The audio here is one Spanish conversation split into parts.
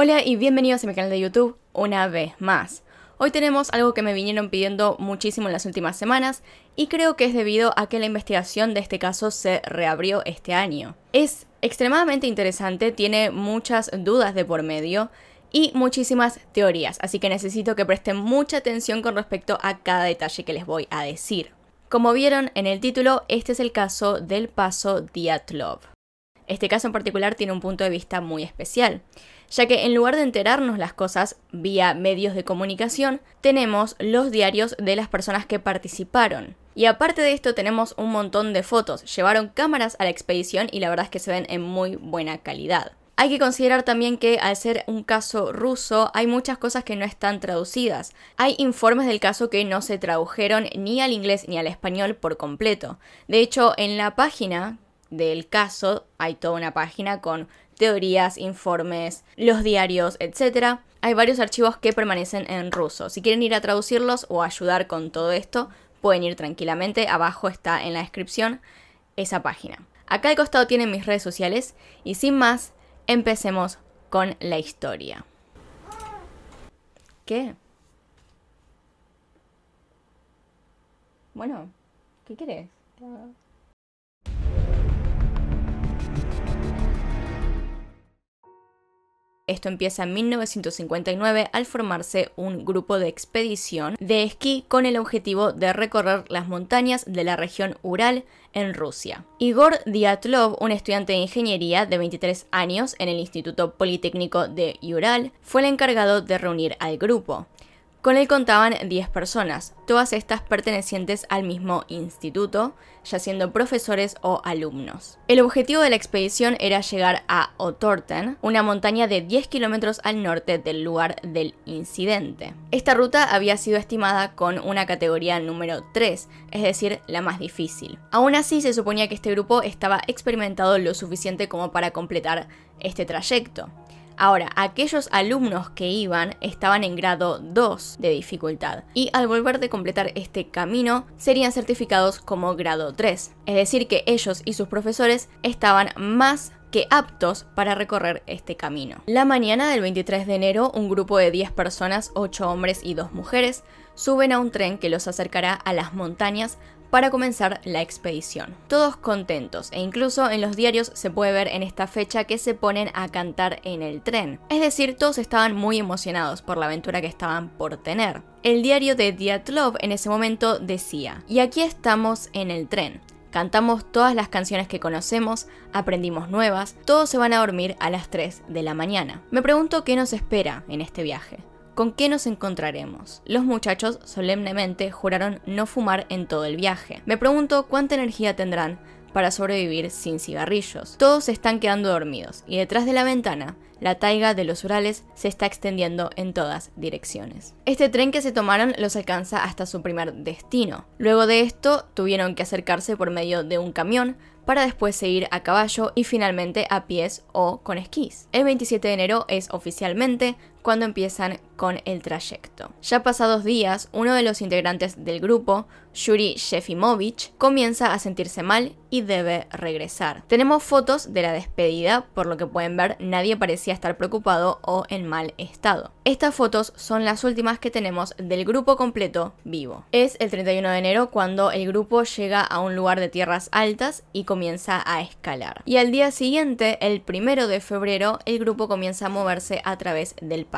Hola y bienvenidos a mi canal de YouTube una vez más. Hoy tenemos algo que me vinieron pidiendo muchísimo en las últimas semanas y creo que es debido a que la investigación de este caso se reabrió este año. Es extremadamente interesante, tiene muchas dudas de por medio y muchísimas teorías, así que necesito que presten mucha atención con respecto a cada detalle que les voy a decir. Como vieron en el título, este es el caso del paso Diatlov. Este caso en particular tiene un punto de vista muy especial ya que en lugar de enterarnos las cosas vía medios de comunicación, tenemos los diarios de las personas que participaron. Y aparte de esto tenemos un montón de fotos, llevaron cámaras a la expedición y la verdad es que se ven en muy buena calidad. Hay que considerar también que al ser un caso ruso hay muchas cosas que no están traducidas. Hay informes del caso que no se tradujeron ni al inglés ni al español por completo. De hecho, en la página del caso hay toda una página con teorías, informes, los diarios, etc. Hay varios archivos que permanecen en ruso. Si quieren ir a traducirlos o ayudar con todo esto, pueden ir tranquilamente. Abajo está en la descripción esa página. Acá al costado tienen mis redes sociales y sin más, empecemos con la historia. ¿Qué? Bueno, ¿qué quieres? Ah. Esto empieza en 1959 al formarse un grupo de expedición de esquí con el objetivo de recorrer las montañas de la región Ural en Rusia. Igor Diatlov, un estudiante de ingeniería de 23 años en el Instituto Politécnico de Ural, fue el encargado de reunir al grupo. Con él contaban 10 personas, todas estas pertenecientes al mismo instituto, ya siendo profesores o alumnos. El objetivo de la expedición era llegar a Otorten, una montaña de 10 kilómetros al norte del lugar del incidente. Esta ruta había sido estimada con una categoría número 3, es decir, la más difícil. Aún así, se suponía que este grupo estaba experimentado lo suficiente como para completar este trayecto. Ahora, aquellos alumnos que iban estaban en grado 2 de dificultad y al volver de completar este camino serían certificados como grado 3, es decir que ellos y sus profesores estaban más que aptos para recorrer este camino. La mañana del 23 de enero, un grupo de 10 personas, 8 hombres y 2 mujeres, suben a un tren que los acercará a las montañas para comenzar la expedición. Todos contentos e incluso en los diarios se puede ver en esta fecha que se ponen a cantar en el tren. Es decir, todos estaban muy emocionados por la aventura que estaban por tener. El diario de Love en ese momento decía, y aquí estamos en el tren. Cantamos todas las canciones que conocemos, aprendimos nuevas, todos se van a dormir a las 3 de la mañana. Me pregunto qué nos espera en este viaje. ¿Con qué nos encontraremos? Los muchachos solemnemente juraron no fumar en todo el viaje. Me pregunto cuánta energía tendrán para sobrevivir sin cigarrillos. Todos se están quedando dormidos y detrás de la ventana, la taiga de los Urales se está extendiendo en todas direcciones. Este tren que se tomaron los alcanza hasta su primer destino. Luego de esto, tuvieron que acercarse por medio de un camión para después seguir a caballo y finalmente a pies o con esquís. El 27 de enero es oficialmente cuando empiezan con el trayecto. Ya pasados días, uno de los integrantes del grupo, Yuri Shefimovich, comienza a sentirse mal y debe regresar. Tenemos fotos de la despedida, por lo que pueden ver, nadie parecía estar preocupado o en mal estado. Estas fotos son las últimas que tenemos del grupo completo vivo. Es el 31 de enero cuando el grupo llega a un lugar de tierras altas y comienza a escalar. Y al día siguiente, el primero de febrero, el grupo comienza a moverse a través del parque.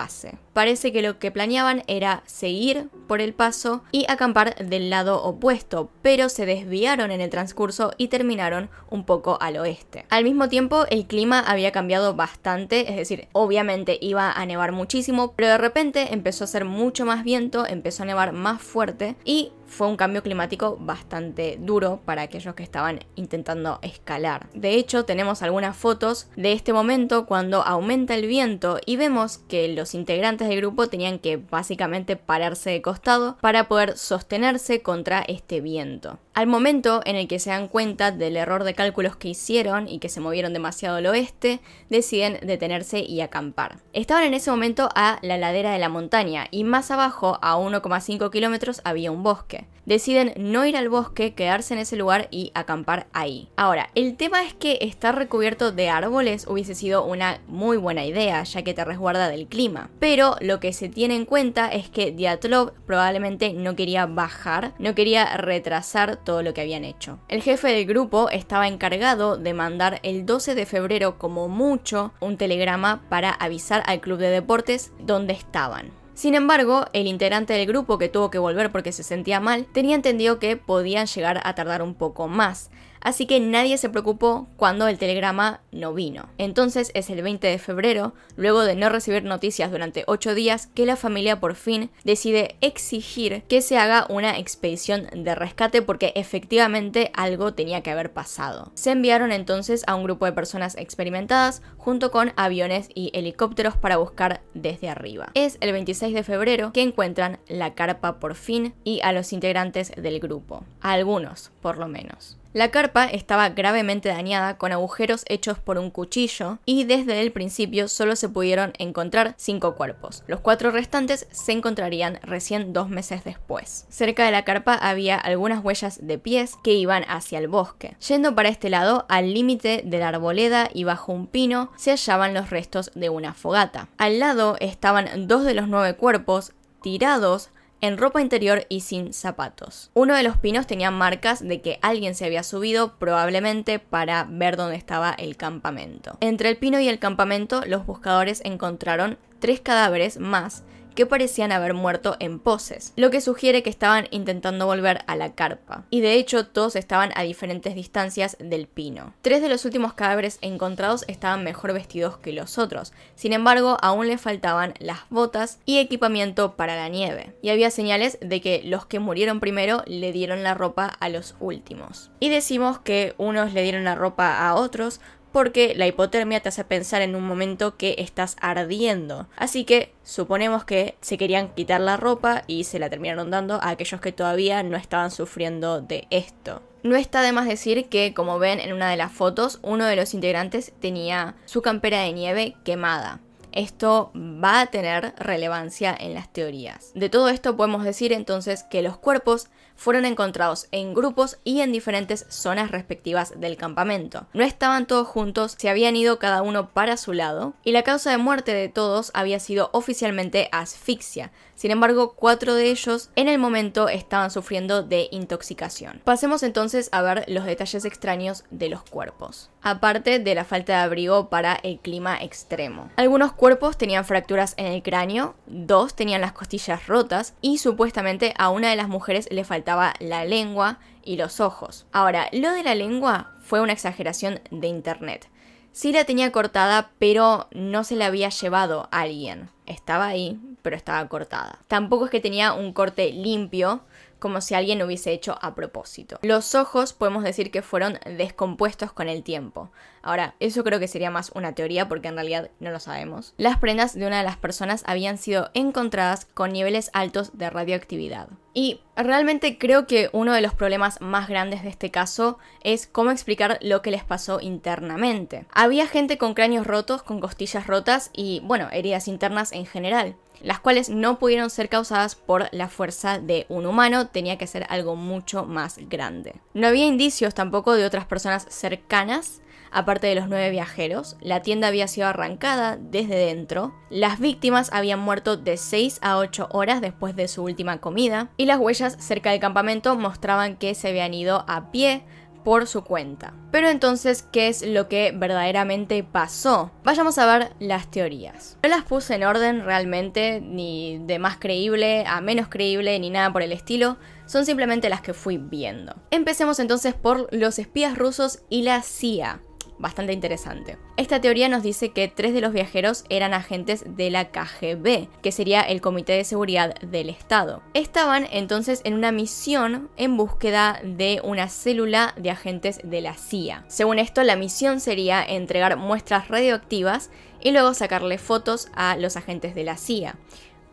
Parece que lo que planeaban era seguir por el paso y acampar del lado opuesto, pero se desviaron en el transcurso y terminaron un poco al oeste. Al mismo tiempo, el clima había cambiado bastante, es decir, obviamente iba a nevar muchísimo, pero de repente empezó a hacer mucho más viento, empezó a nevar más fuerte y fue un cambio climático bastante duro para aquellos que estaban intentando escalar. De hecho, tenemos algunas fotos de este momento cuando aumenta el viento y vemos que los integrantes del grupo tenían que básicamente pararse de costado para poder sostenerse contra este viento. Al momento en el que se dan cuenta del error de cálculos que hicieron y que se movieron demasiado al oeste, deciden detenerse y acampar. Estaban en ese momento a la ladera de la montaña y más abajo, a 1,5 kilómetros, había un bosque. Deciden no ir al bosque, quedarse en ese lugar y acampar ahí. Ahora, el tema es que estar recubierto de árboles hubiese sido una muy buena idea, ya que te resguarda del clima. Pero lo que se tiene en cuenta es que Diatlov probablemente no quería bajar, no quería retrasar todo lo que habían hecho. El jefe del grupo estaba encargado de mandar el 12 de febrero como mucho un telegrama para avisar al club de deportes dónde estaban. Sin embargo, el integrante del grupo que tuvo que volver porque se sentía mal, tenía entendido que podían llegar a tardar un poco más, así que nadie se preocupó cuando el telegrama no vino. Entonces es el 20 de febrero, luego de no recibir noticias durante 8 días, que la familia por fin decide exigir que se haga una expedición de rescate porque efectivamente algo tenía que haber pasado. Se enviaron entonces a un grupo de personas experimentadas junto con aviones y helicópteros para buscar desde arriba. Es el 26 de febrero que encuentran la carpa por fin y a los integrantes del grupo, a algunos por lo menos. La carpa estaba gravemente dañada con agujeros hechos por un cuchillo y desde el principio solo se pudieron encontrar cinco cuerpos. Los cuatro restantes se encontrarían recién dos meses después. Cerca de la carpa había algunas huellas de pies que iban hacia el bosque. Yendo para este lado, al límite de la arboleda y bajo un pino, se hallaban los restos de una fogata. Al lado estaban dos de los nueve cuerpos tirados en ropa interior y sin zapatos. Uno de los pinos tenía marcas de que alguien se había subido probablemente para ver dónde estaba el campamento. Entre el pino y el campamento los buscadores encontraron tres cadáveres más que parecían haber muerto en poses, lo que sugiere que estaban intentando volver a la carpa. Y de hecho, todos estaban a diferentes distancias del pino. Tres de los últimos cadáveres encontrados estaban mejor vestidos que los otros, sin embargo, aún le faltaban las botas y equipamiento para la nieve. Y había señales de que los que murieron primero le dieron la ropa a los últimos. Y decimos que unos le dieron la ropa a otros porque la hipotermia te hace pensar en un momento que estás ardiendo. Así que suponemos que se querían quitar la ropa y se la terminaron dando a aquellos que todavía no estaban sufriendo de esto. No está de más decir que, como ven en una de las fotos, uno de los integrantes tenía su campera de nieve quemada. Esto va a tener relevancia en las teorías. De todo esto podemos decir entonces que los cuerpos fueron encontrados en grupos y en diferentes zonas respectivas del campamento. No estaban todos juntos, se habían ido cada uno para su lado, y la causa de muerte de todos había sido oficialmente asfixia. Sin embargo, cuatro de ellos en el momento estaban sufriendo de intoxicación. Pasemos entonces a ver los detalles extraños de los cuerpos, aparte de la falta de abrigo para el clima extremo. Algunos cuerpos tenían fracturas en el cráneo, dos tenían las costillas rotas y supuestamente a una de las mujeres le faltaba la lengua y los ojos. Ahora, lo de la lengua fue una exageración de Internet. Sí la tenía cortada, pero no se la había llevado a alguien. Estaba ahí, pero estaba cortada. Tampoco es que tenía un corte limpio, como si alguien lo hubiese hecho a propósito. Los ojos podemos decir que fueron descompuestos con el tiempo. Ahora, eso creo que sería más una teoría porque en realidad no lo sabemos. Las prendas de una de las personas habían sido encontradas con niveles altos de radioactividad. Y realmente creo que uno de los problemas más grandes de este caso es cómo explicar lo que les pasó internamente. Había gente con cráneos rotos, con costillas rotas y, bueno, heridas internas en general las cuales no pudieron ser causadas por la fuerza de un humano, tenía que ser algo mucho más grande. No había indicios tampoco de otras personas cercanas, aparte de los nueve viajeros, la tienda había sido arrancada desde dentro, las víctimas habían muerto de 6 a 8 horas después de su última comida, y las huellas cerca del campamento mostraban que se habían ido a pie, por su cuenta. Pero entonces, ¿qué es lo que verdaderamente pasó? Vayamos a ver las teorías. No las puse en orden realmente, ni de más creíble a menos creíble, ni nada por el estilo. Son simplemente las que fui viendo. Empecemos entonces por los espías rusos y la CIA bastante interesante. Esta teoría nos dice que tres de los viajeros eran agentes de la KGB, que sería el Comité de Seguridad del Estado. Estaban entonces en una misión en búsqueda de una célula de agentes de la CIA. Según esto, la misión sería entregar muestras radioactivas y luego sacarle fotos a los agentes de la CIA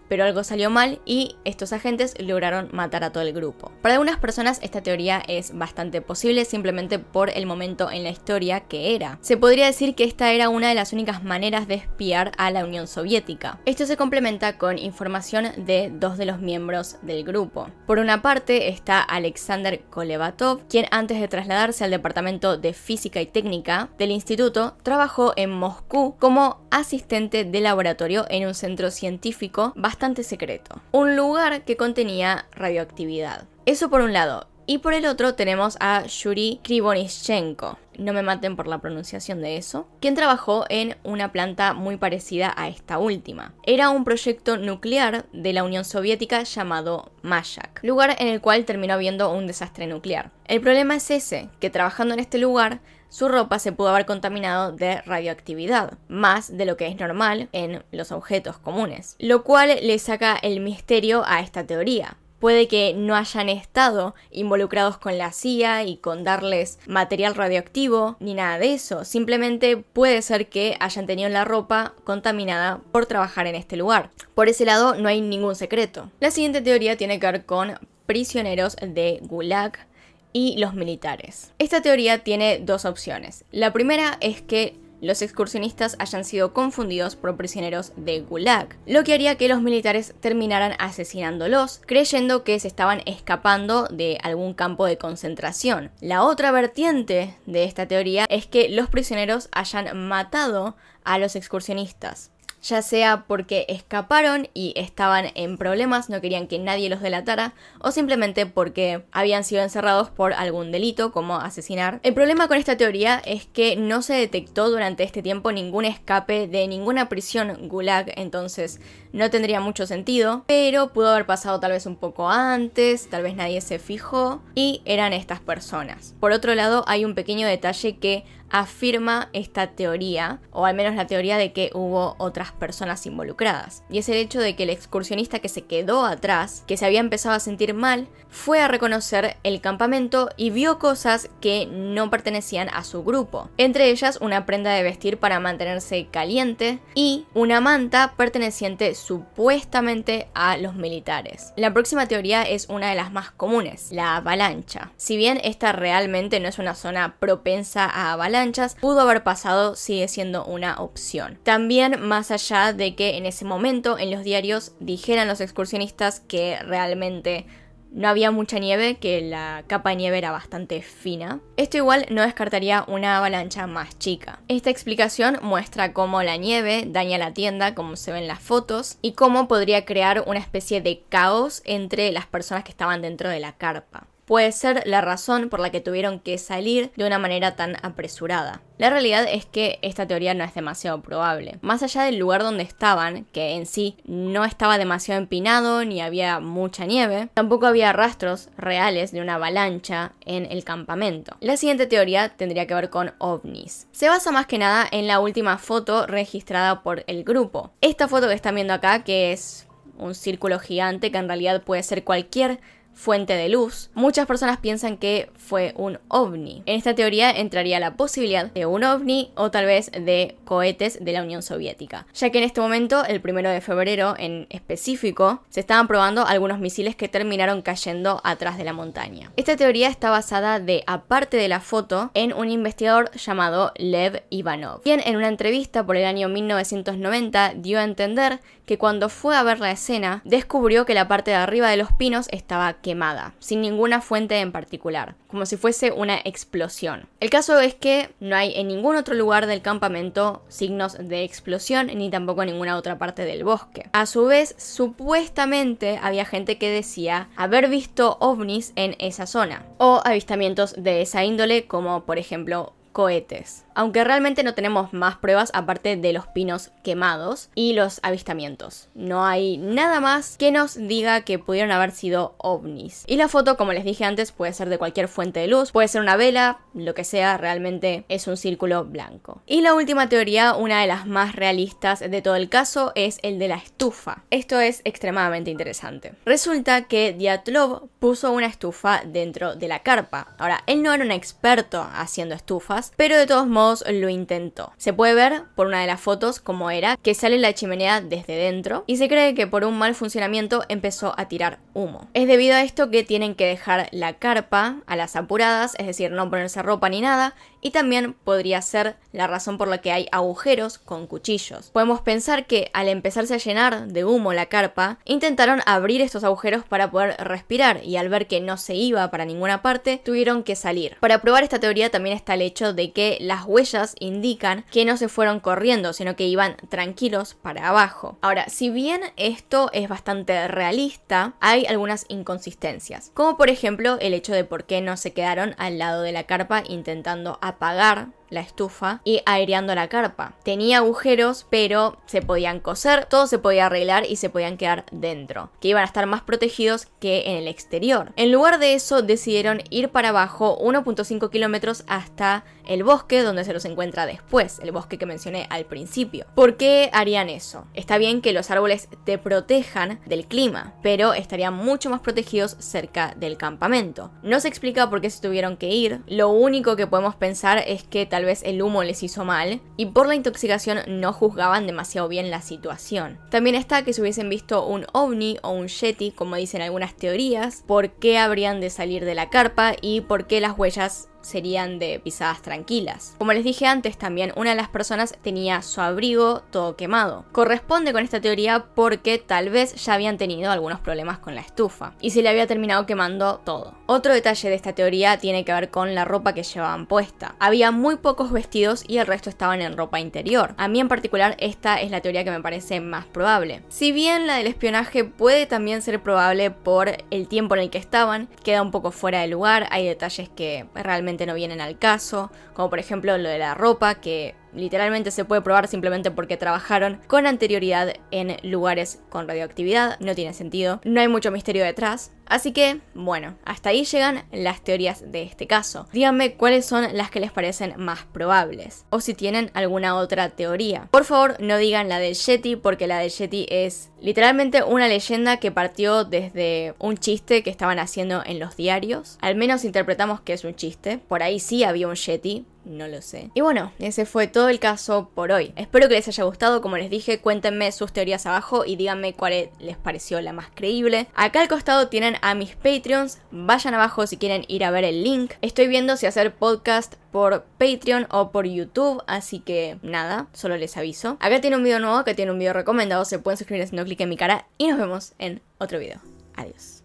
pero algo salió mal y estos agentes lograron matar a todo el grupo. Para algunas personas esta teoría es bastante posible simplemente por el momento en la historia que era. Se podría decir que esta era una de las únicas maneras de espiar a la Unión Soviética. Esto se complementa con información de dos de los miembros del grupo. Por una parte está Alexander Kolevatov, quien antes de trasladarse al Departamento de Física y Técnica del instituto, trabajó en Moscú como asistente de laboratorio en un centro científico bastante secreto, un lugar que contenía radioactividad. Eso por un lado, y por el otro tenemos a Yuri Krivonishenko, no me maten por la pronunciación de eso, quien trabajó en una planta muy parecida a esta última. Era un proyecto nuclear de la Unión Soviética llamado Mayak, lugar en el cual terminó habiendo un desastre nuclear. El problema es ese, que trabajando en este lugar, su ropa se pudo haber contaminado de radioactividad, más de lo que es normal en los objetos comunes, lo cual le saca el misterio a esta teoría, puede que no hayan estado involucrados con la CIA y con darles material radioactivo ni nada de eso. Simplemente puede ser que hayan tenido la ropa contaminada por trabajar en este lugar. Por ese lado no hay ningún secreto. La siguiente teoría tiene que ver con prisioneros de Gulag y los militares. Esta teoría tiene dos opciones. La primera es que los excursionistas hayan sido confundidos por prisioneros de Gulag, lo que haría que los militares terminaran asesinándolos, creyendo que se estaban escapando de algún campo de concentración. La otra vertiente de esta teoría es que los prisioneros hayan matado a los excursionistas ya sea porque escaparon y estaban en problemas, no querían que nadie los delatara, o simplemente porque habían sido encerrados por algún delito como asesinar. El problema con esta teoría es que no se detectó durante este tiempo ningún escape de ninguna prisión gulag, entonces no tendría mucho sentido, pero pudo haber pasado tal vez un poco antes, tal vez nadie se fijó, y eran estas personas. Por otro lado, hay un pequeño detalle que afirma esta teoría, o al menos la teoría de que hubo otras personas involucradas. Y es el hecho de que el excursionista que se quedó atrás, que se había empezado a sentir mal, fue a reconocer el campamento y vio cosas que no pertenecían a su grupo. Entre ellas una prenda de vestir para mantenerse caliente y una manta perteneciente supuestamente a los militares. La próxima teoría es una de las más comunes, la avalancha. Si bien esta realmente no es una zona propensa a avalancha, pudo haber pasado sigue siendo una opción. También más allá de que en ese momento en los diarios dijeran los excursionistas que realmente no había mucha nieve, que la capa de nieve era bastante fina. Esto igual no descartaría una avalancha más chica. Esta explicación muestra cómo la nieve daña la tienda, como se ven las fotos, y cómo podría crear una especie de caos entre las personas que estaban dentro de la carpa puede ser la razón por la que tuvieron que salir de una manera tan apresurada. La realidad es que esta teoría no es demasiado probable. Más allá del lugar donde estaban, que en sí no estaba demasiado empinado ni había mucha nieve, tampoco había rastros reales de una avalancha en el campamento. La siguiente teoría tendría que ver con ovnis. Se basa más que nada en la última foto registrada por el grupo. Esta foto que están viendo acá, que es un círculo gigante que en realidad puede ser cualquier fuente de luz, muchas personas piensan que fue un ovni. En esta teoría entraría la posibilidad de un ovni o tal vez de cohetes de la Unión Soviética, ya que en este momento, el primero de febrero en específico, se estaban probando algunos misiles que terminaron cayendo atrás de la montaña. Esta teoría está basada de, aparte de la foto, en un investigador llamado Lev Ivanov, quien en una entrevista por el año 1990 dio a entender que cuando fue a ver la escena, descubrió que la parte de arriba de los pinos estaba quemada, sin ninguna fuente en particular, como si fuese una explosión. El caso es que no hay en ningún otro lugar del campamento signos de explosión ni tampoco en ninguna otra parte del bosque. A su vez, supuestamente había gente que decía haber visto ovnis en esa zona o avistamientos de esa índole como por ejemplo cohetes, aunque realmente no tenemos más pruebas aparte de los pinos quemados y los avistamientos. No hay nada más que nos diga que pudieron haber sido ovnis. Y la foto, como les dije antes, puede ser de cualquier fuente de luz, puede ser una vela, lo que sea, realmente es un círculo blanco. Y la última teoría, una de las más realistas de todo el caso, es el de la estufa. Esto es extremadamente interesante. Resulta que Diatlov puso una estufa dentro de la carpa. Ahora, él no era un experto haciendo estufas, pero de todos modos lo intentó. Se puede ver por una de las fotos cómo era, que sale la chimenea desde dentro y se cree que por un mal funcionamiento empezó a tirar humo. Es debido a esto que tienen que dejar la carpa a las apuradas, es decir, no ponerse ropa ni nada, y también podría ser la razón por la que hay agujeros con cuchillos. Podemos pensar que al empezarse a llenar de humo la carpa, intentaron abrir estos agujeros para poder respirar y al ver que no se iba para ninguna parte, tuvieron que salir. Para probar esta teoría también está el hecho de que las huellas indican que no se fueron corriendo, sino que iban tranquilos para abajo. Ahora, si bien esto es bastante realista, hay algunas inconsistencias, como por ejemplo el hecho de por qué no se quedaron al lado de la carpa intentando apagar la estufa y aireando la carpa. Tenía agujeros, pero se podían coser, todo se podía arreglar y se podían quedar dentro, que iban a estar más protegidos que en el exterior. En lugar de eso, decidieron ir para abajo 1.5 kilómetros hasta el bosque donde se los encuentra después, el bosque que mencioné al principio. ¿Por qué harían eso? Está bien que los árboles te protejan del clima, pero estarían mucho más protegidos cerca del campamento. No se explica por qué se tuvieron que ir, lo único que podemos pensar es que tal vez el humo les hizo mal y por la intoxicación no juzgaban demasiado bien la situación. También está que si hubiesen visto un ovni o un yeti, como dicen algunas teorías, por qué habrían de salir de la carpa y por qué las huellas serían de pisadas tranquilas. Como les dije antes, también una de las personas tenía su abrigo todo quemado. Corresponde con esta teoría porque tal vez ya habían tenido algunos problemas con la estufa y se le había terminado quemando todo. Otro detalle de esta teoría tiene que ver con la ropa que llevaban puesta. Había muy pocos vestidos y el resto estaban en ropa interior. A mí en particular esta es la teoría que me parece más probable. Si bien la del espionaje puede también ser probable por el tiempo en el que estaban, queda un poco fuera de lugar, hay detalles que realmente no vienen al caso, como por ejemplo lo de la ropa, que literalmente se puede probar simplemente porque trabajaron con anterioridad en lugares con radioactividad, no tiene sentido, no hay mucho misterio detrás. Así que, bueno, hasta ahí llegan las teorías de este caso. Díganme cuáles son las que les parecen más probables o si tienen alguna otra teoría. Por favor, no digan la del Yeti porque la del Yeti es literalmente una leyenda que partió desde un chiste que estaban haciendo en los diarios. Al menos interpretamos que es un chiste. Por ahí sí había un Yeti, no lo sé. Y bueno, ese fue todo el caso por hoy. Espero que les haya gustado. Como les dije, cuéntenme sus teorías abajo y díganme cuál e-, les pareció la más creíble. Acá al costado tienen a mis Patreons. Vayan abajo si quieren ir a ver el link. Estoy viendo si hacer podcast por Patreon o por YouTube, así que nada, solo les aviso. Acá tiene un video nuevo, que tiene un video recomendado, se pueden suscribir haciendo clic en mi cara y nos vemos en otro video. Adiós.